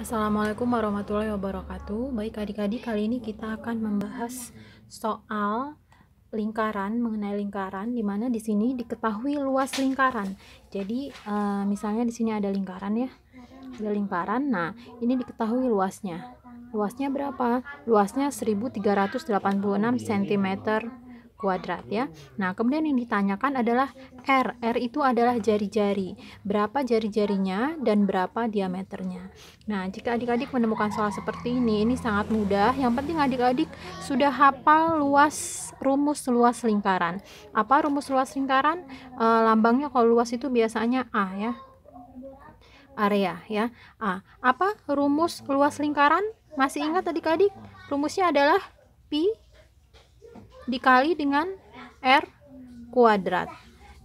Assalamualaikum warahmatullahi wabarakatuh. Baik adik-adik, kali ini kita akan membahas soal lingkaran mengenai lingkaran di mana di sini diketahui luas lingkaran. Jadi eh, misalnya di sini ada lingkaran ya. Ada lingkaran. Nah, ini diketahui luasnya. Luasnya berapa? Luasnya 1386 cm kuadrat ya. Nah, kemudian yang ditanyakan adalah R. R itu adalah jari-jari. Berapa jari-jarinya dan berapa diameternya. Nah, jika adik-adik menemukan soal seperti ini, ini sangat mudah. Yang penting adik-adik sudah hafal luas rumus luas lingkaran. Apa rumus luas lingkaran? E, lambangnya kalau luas itu biasanya A ya. Area ya. A. Apa rumus luas lingkaran? Masih ingat adik-adik? Rumusnya adalah pi dikali dengan R kuadrat.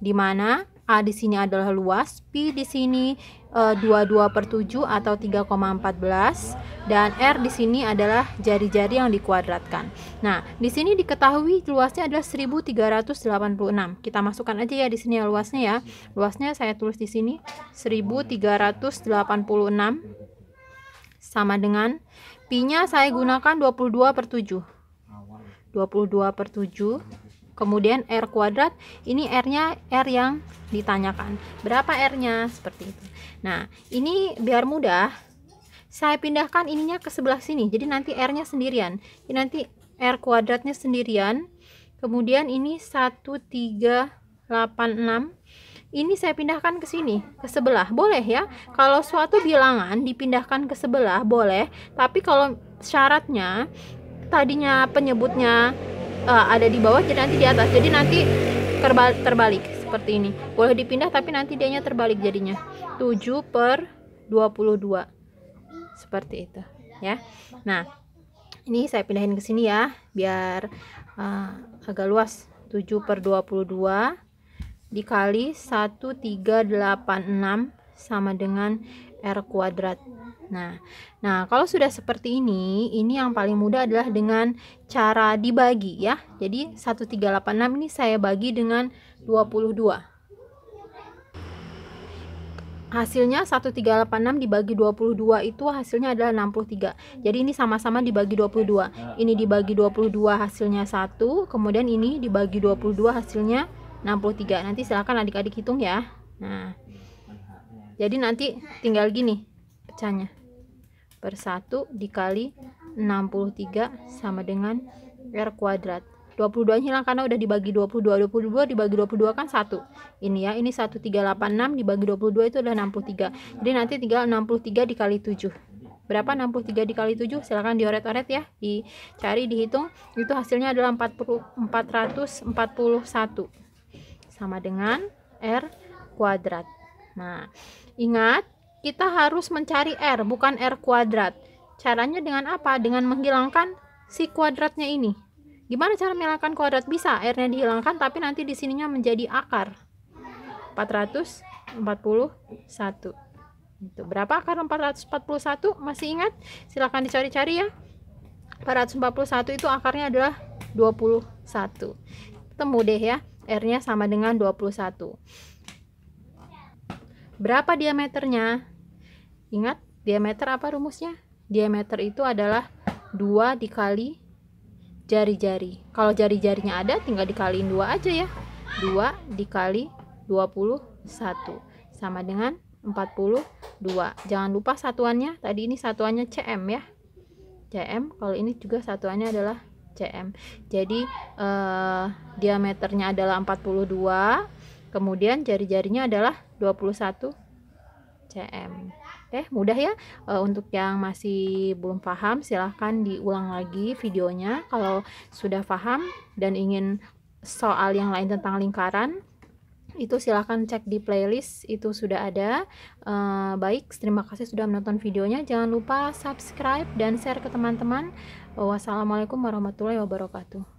Di mana A di sini adalah luas, P di sini e, eh, 22 per 7 atau 3,14 dan R di sini adalah jari-jari yang dikuadratkan. Nah, di sini diketahui luasnya adalah 1386. Kita masukkan aja ya di sini ya luasnya ya. Luasnya saya tulis di sini 1386 sama dengan P-nya saya gunakan 22 per 7 22 per 7 kemudian R kuadrat ini R nya R yang ditanyakan berapa R nya seperti itu nah ini biar mudah saya pindahkan ininya ke sebelah sini jadi nanti R nya sendirian ini nanti R kuadratnya sendirian kemudian ini 1386 ini saya pindahkan ke sini ke sebelah boleh ya kalau suatu bilangan dipindahkan ke sebelah boleh tapi kalau syaratnya tadinya penyebutnya uh, ada di bawah jadi nanti di atas jadi nanti terbalik, terbalik seperti ini boleh dipindah tapi nanti dianya terbalik jadinya 7 per 22 seperti itu ya nah ini saya pindahin ke sini ya biar uh, agak luas 7 per 22 dikali 1386 sama dengan R kuadrat Nah, nah kalau sudah seperti ini, ini yang paling mudah adalah dengan cara dibagi ya. Jadi 1386 ini saya bagi dengan 22. Hasilnya 1386 dibagi 22 itu hasilnya adalah 63. Jadi ini sama-sama dibagi 22. Ini dibagi 22 hasilnya 1, kemudian ini dibagi 22 hasilnya 63. Nanti silakan adik-adik hitung ya. Nah. Jadi nanti tinggal gini pecahnya. Per 1 dikali 63 sama dengan R kuadrat. 22 hilang karena udah dibagi 22 22 dibagi 22 kan 1 ini ya ini 1386 dibagi 22 itu adalah 63 jadi nanti tinggal 63 dikali 7 berapa 63 dikali 7 silahkan dioret-oret ya dicari dihitung itu hasilnya adalah 40, 441 sama dengan R kuadrat nah ingat kita harus mencari R, bukan R kuadrat. Caranya dengan apa? Dengan menghilangkan si kuadratnya ini. Gimana cara menghilangkan kuadrat? Bisa, R-nya dihilangkan, tapi nanti di sininya menjadi akar. 441. Itu berapa akar 441? Masih ingat? Silahkan dicari-cari ya. 441 itu akarnya adalah 21. Ketemu deh ya, R-nya sama dengan 21. Berapa diameternya? Ingat diameter apa rumusnya? Diameter itu adalah 2 dikali jari-jari. Kalau jari-jarinya ada tinggal dikaliin 2 aja ya. 2 dikali 21 sama dengan 42. Jangan lupa satuannya, tadi ini satuannya cm ya. cm, kalau ini juga satuannya adalah cm. Jadi eh, diameternya adalah 42, kemudian jari-jarinya adalah 21 cm. Oke, eh, mudah ya. Uh, untuk yang masih belum paham, silahkan diulang lagi videonya. Kalau sudah paham dan ingin soal yang lain tentang lingkaran, itu silahkan cek di playlist, itu sudah ada. Uh, baik, terima kasih sudah menonton videonya. Jangan lupa subscribe dan share ke teman-teman. Wassalamualaikum warahmatullahi wabarakatuh.